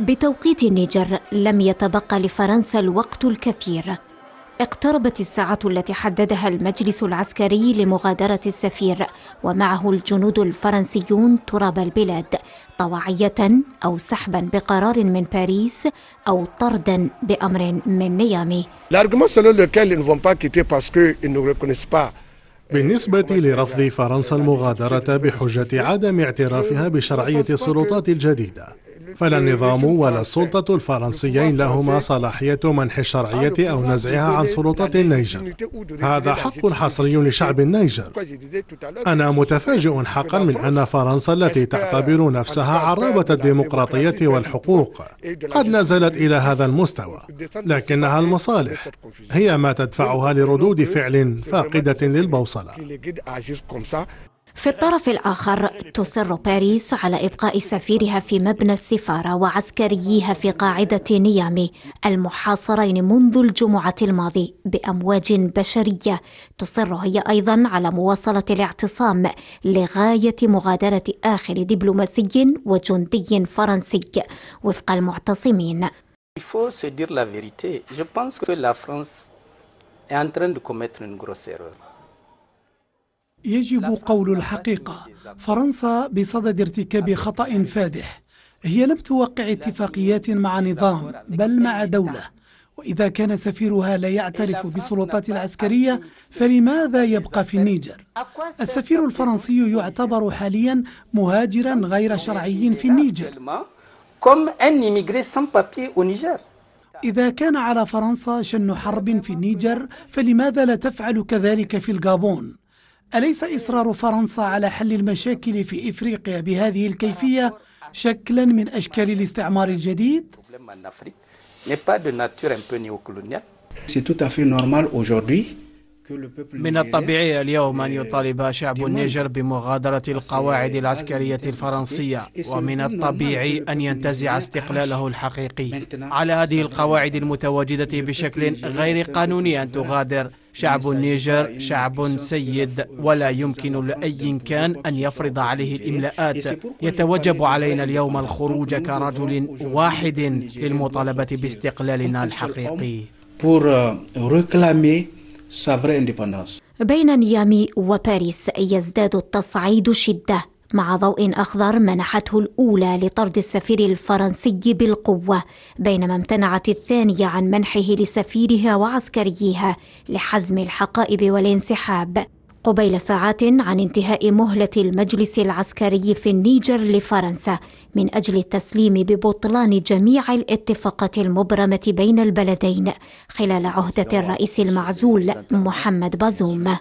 بتوقيت النيجر لم يتبقى لفرنسا الوقت الكثير اقتربت الساعة التي حددها المجلس العسكري لمغادرة السفير ومعه الجنود الفرنسيون تراب البلاد طواعية أو سحبا بقرار من باريس أو طردا بأمر من نيامي بالنسبة لرفض فرنسا المغادرة بحجة عدم اعترافها بشرعية السلطات الجديدة فلا النظام ولا السلطة الفرنسيين لهما صلاحية منح الشرعية أو نزعها عن سلطة النيجر هذا حق حصري لشعب النيجر أنا متفاجئ حقا من أن فرنسا التي تعتبر نفسها عرابة الديمقراطية والحقوق قد نزلت إلى هذا المستوى لكنها المصالح هي ما تدفعها لردود فعل فاقدة للبوصلة في الطرف الآخر تصر باريس على إبقاء سفيرها في مبنى السفارة وعسكرييها في قاعدة نيامي المحاصرين منذ الجمعة الماضي بأمواج بشرية تصر هي أيضا على مواصلة الاعتصام لغاية مغادرة آخر دبلوماسي وجندي فرنسي وفق المعتصمين Il faut se dire la vérité. Je pense que la France est en train de commettre une grosse erreur. يجب قول الحقيقة فرنسا بصدد ارتكاب خطأ فادح هي لم توقع اتفاقيات مع نظام بل مع دولة وإذا كان سفيرها لا يعترف بالسلطات العسكرية فلماذا يبقى في النيجر؟ السفير الفرنسي يعتبر حاليا مهاجرا غير شرعي في النيجر إذا كان على فرنسا شن حرب في النيجر فلماذا لا تفعل كذلك في الغابون؟ أليس إصرار فرنسا على حل المشاكل في إفريقيا بهذه الكيفية شكلا من أشكال الاستعمار الجديد؟ من الطبيعي اليوم أن يطالب شعب النيجر بمغادرة القواعد العسكرية الفرنسية ومن الطبيعي أن ينتزع استقلاله الحقيقي على هذه القواعد المتواجدة بشكل غير قانوني أن تغادر شعب النيجر شعب سيد ولا يمكن لأي كان أن يفرض عليه الإملاءات يتوجب علينا اليوم الخروج كرجل واحد للمطالبة باستقلالنا الحقيقي euh, بين نيامي وباريس يزداد التصعيد شده مع ضوء أخضر منحته الأولى لطرد السفير الفرنسي بالقوة بينما امتنعت الثانية عن منحه لسفيرها وعسكريها لحزم الحقائب والانسحاب قبيل ساعات عن انتهاء مهلة المجلس العسكري في النيجر لفرنسا من أجل التسليم ببطلان جميع الاتفاقات المبرمة بين البلدين خلال عهدة الرئيس المعزول محمد بازوم